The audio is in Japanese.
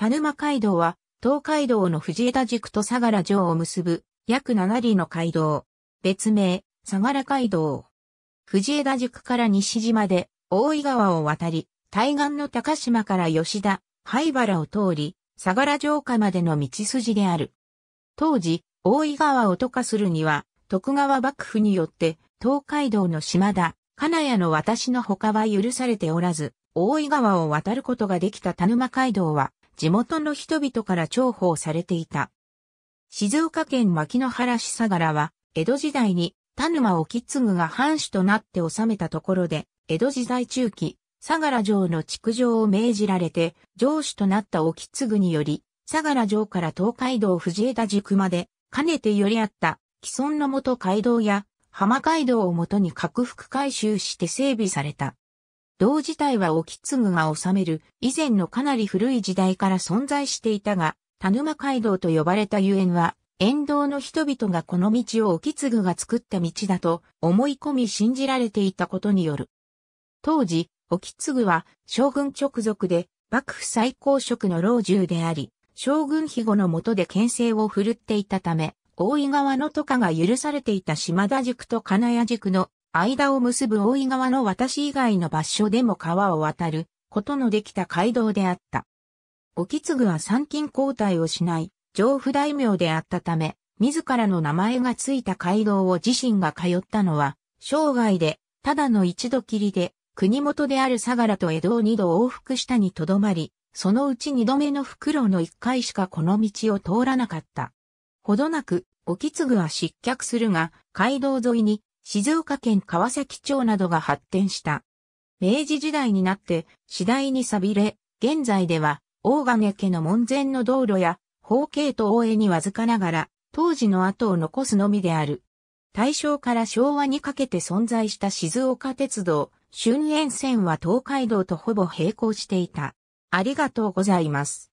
田沼街道は、東海道の藤枝軸と相良城を結ぶ、約7里の街道。別名、相良街道。藤枝塾から西島で、大井川を渡り、対岸の高島から吉田、灰原を通り、相良城下までの道筋である。当時、大井川を渡過するには、徳川幕府によって、東海道の島田、金谷の私の他は許されておらず、大井川を渡ることができた田沼街道は、地元の人々から重宝されていた。静岡県牧之原市相良は、江戸時代に田沼意次が藩主となって治めたところで、江戸時代中期、相良城の築城を命じられて、城主となった意次により、相良城から東海道藤枝宿まで、かねて寄り合った既存の元街道や浜街道をもとに拡幅改修して整備された。道自体は沖継が治める以前のかなり古い時代から存在していたが、田沼街道と呼ばれたゆえんは、沿道の人々がこの道を沖継が作った道だと思い込み信じられていたことによる。当時、沖継は将軍直属で幕府最高職の老中であり、将軍庇護の下で牽制を振るっていたため、大井川の渡河が許されていた島田宿と金谷宿の間を結ぶ大井川の私以外の場所でも川を渡ることのできた街道であった。沖継は参勤交代をしない上府大名であったため、自らの名前がついた街道を自身が通ったのは、生涯で、ただの一度きりで、国元である相良と江戸を二度往復したにとどまり、そのうち二度目の袋の一回しかこの道を通らなかった。ほどなく、沖継は失脚するが、街道沿いに静岡県川崎町などが発展した。明治時代になって次第に錆びれ、現在では大金家の門前の道路や方形と大江にわずかながら当時の跡を残すのみである。大正から昭和にかけて存在した静岡鉄道、春園線は東海道とほぼ並行していた。ありがとうございます。